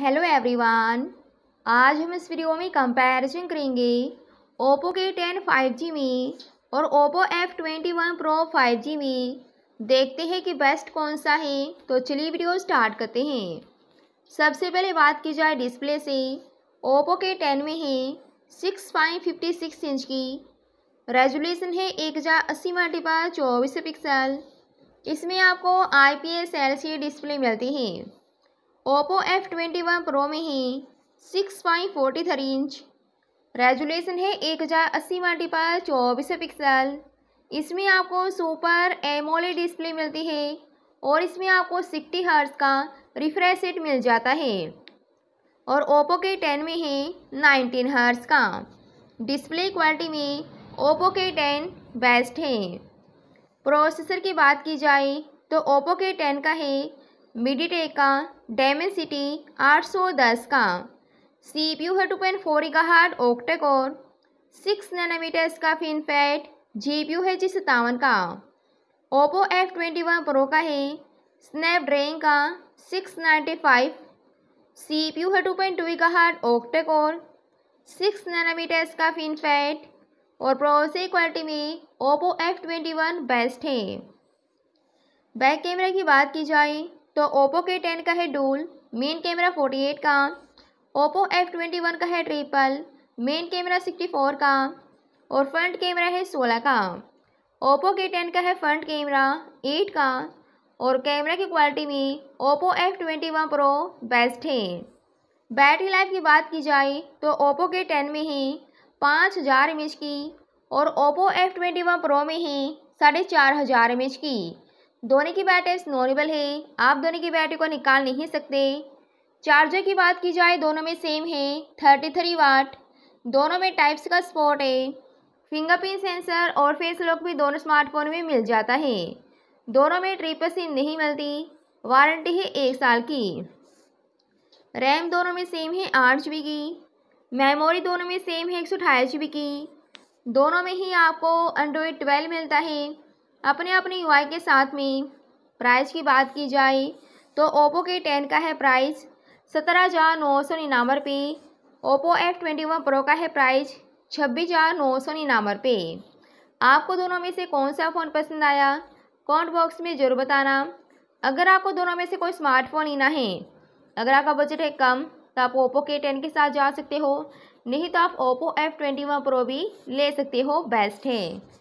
hello everyone आज हम इस वीडियो में कंपैरिजन करेंगे Oppo K ten five G में और Oppo F twenty one pro five G में देखते हैं कि बेस्ट कौन सा है तो चलिए वीडियो स्टार्ट करते हैं सबसे पहले बात की जाए डिस्प्ले से ओप्पो के टेन में है six point fifty six inch की रेजोल्यूशन है एक हज़ार अस्सी मल्टीपल चौबीस पिक्सल इसमें आपको I P S L C display मिलती है Oppo F twenty one pro में ही six point forty three inch resolution है एक हज़ार अस्सी मल्टी पर चौबीस पिक्सल इसमें आपको सुपर एमोले डिस्प्ले मिलती है और इसमें आपको सिक्सटी हर्ट्स का रिफ्रेश रेट मिल जाता है और ओप्पो के टेन में है नाइनटीन हर्ट्स का डिस्प्ले क्वालिटी में ओप्पो के टेन बेस्ट है प्रोसेसर की बात की जाए तो ओप्पो के टेन का है मिडीटे का डेमेंसिटी 810 का सी पी यू है two point four hertz octa core six nanometre इसका फैट जी पी यू है जी सतावन का Oppo F twenty one pro का है स्नैपड्रैगन का six ninety five C P U है two point two hertz octa core six nanometre इसका फैट और प्रोसे क्वालिटी में Oppo F twenty one best है बैक कैमरा की बात की जाए तो ओप्पो के टेन का है dual main camera forty eight का ओप्पो एफ ट्वेंटी वन का है triple main camera sixty four का और फ्रंट कैमरा है सोलह का ओप्पो के टेन का है फ्रंट कैमरा एट का और कैमरा की क्वालिटी में Oppo F twenty one pro best है बैटरी लाइफ की बात की जाए तो ओप्पो के टेन में ही पाँच हज़ार एम की और Oppo F twenty one pro में ही साढ़े चार हज़ार एम की दोनों की बैटरीज नॉर्मल है आप दोनों की बैटरी को निकाल नहीं सकते चार्जर की बात की जाए दोनों में सेम है थर्टी थ्री वाट दोनों में टाइप्स का स्पॉट है फिंगरप्रिंट सेंसर और फेस लॉक भी दोनों स्मार्टफोन में मिल जाता है दोनों में ट्रिपल सिम नहीं मिलती वारंटी है एक साल की रैम दोनों में सेम है आठ जी की मेमोरी दोनों में सेम है एक सौ अठाईस जी की दोनों में ही आपको एंड्रॉयड ट्वेल्व मिलता है अपने अपने यूआई के साथ में प्राइस की बात की जाए तो ओप्पो के टेन का है प्राइस सत्रह हज़ार नौ सौ निन्यानवे रुपये Oppo F twenty one pro का है प्राइस छब्बीस हज़ार नौ सौ निन्यानवे रुपये आपको दोनों में से कौन सा फ़ोन पसंद आया कॉन्ट बॉक्स में ज़रूर बताना अगर आपको दोनों में से कोई स्मार्टफोन लेना है अगर आपका बजट है कम तो आप ओप्पो के टेन के साथ जा सकते हो नहीं तो आप Oppo F twenty one pro भी ले सकते हो बेस्ट है